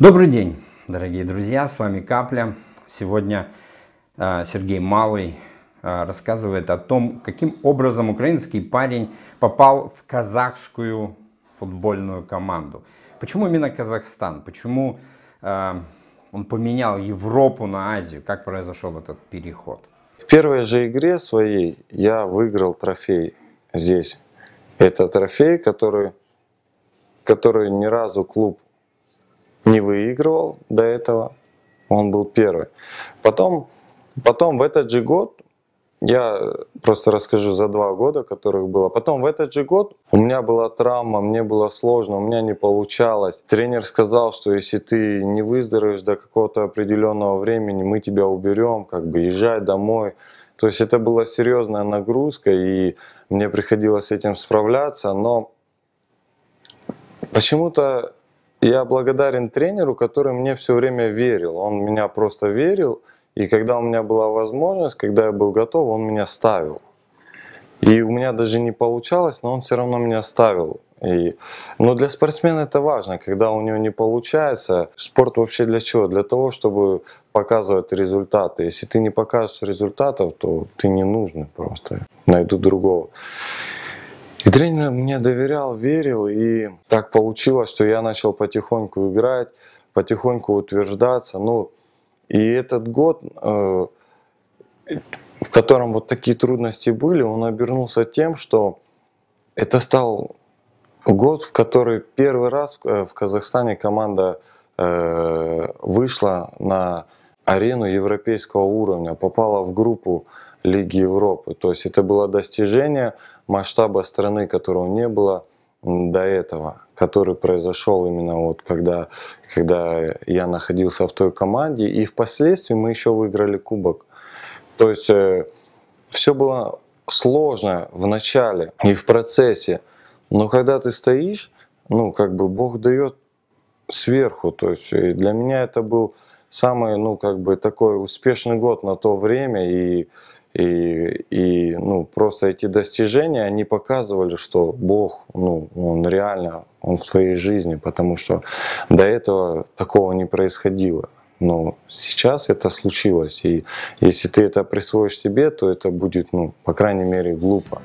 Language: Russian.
Добрый день, дорогие друзья, с вами Капля. Сегодня а, Сергей Малый а, рассказывает о том, каким образом украинский парень попал в казахскую футбольную команду. Почему именно Казахстан? Почему а, он поменял Европу на Азию? Как произошел этот переход? В первой же игре своей я выиграл трофей здесь. Это трофей, который, который ни разу клуб не выигрывал до этого, он был первый. Потом, потом в этот же год, я просто расскажу за два года, которых было. Потом в этот же год у меня была травма, мне было сложно, у меня не получалось. Тренер сказал, что если ты не выздоровеешь до какого-то определенного времени, мы тебя уберем, как бы езжай домой. То есть это была серьезная нагрузка, и мне приходилось с этим справляться, но почему-то я благодарен тренеру, который мне все время верил. Он меня просто верил. И когда у меня была возможность, когда я был готов, он меня ставил. И у меня даже не получалось, но он все равно меня ставил. И, но для спортсмена это важно, когда у него не получается. Спорт вообще для чего? Для того, чтобы показывать результаты. Если ты не покажешь результатов, то ты не нужен просто. Найду другого. И тренер мне доверял, верил, и так получилось, что я начал потихоньку играть, потихоньку утверждаться. Ну, и этот год, э, в котором вот такие трудности были, он обернулся тем, что это стал год, в который первый раз э, в Казахстане команда э, вышла на арену европейского уровня, попала в группу Лиги Европы. То есть это было достижение масштаба страны, которого не было до этого, который произошел именно вот когда, когда я находился в той команде. И впоследствии мы еще выиграли кубок. То есть э, все было сложно в начале и в процессе. Но когда ты стоишь, ну, как бы Бог дает сверху. То есть э, для меня это был самый, ну, как бы такой успешный год на то время. И и, и ну, просто эти достижения, они показывали, что Бог, ну, Он реально, Он в твоей жизни, потому что до этого такого не происходило. Но сейчас это случилось, и если ты это присвоишь себе, то это будет, ну, по крайней мере, глупо.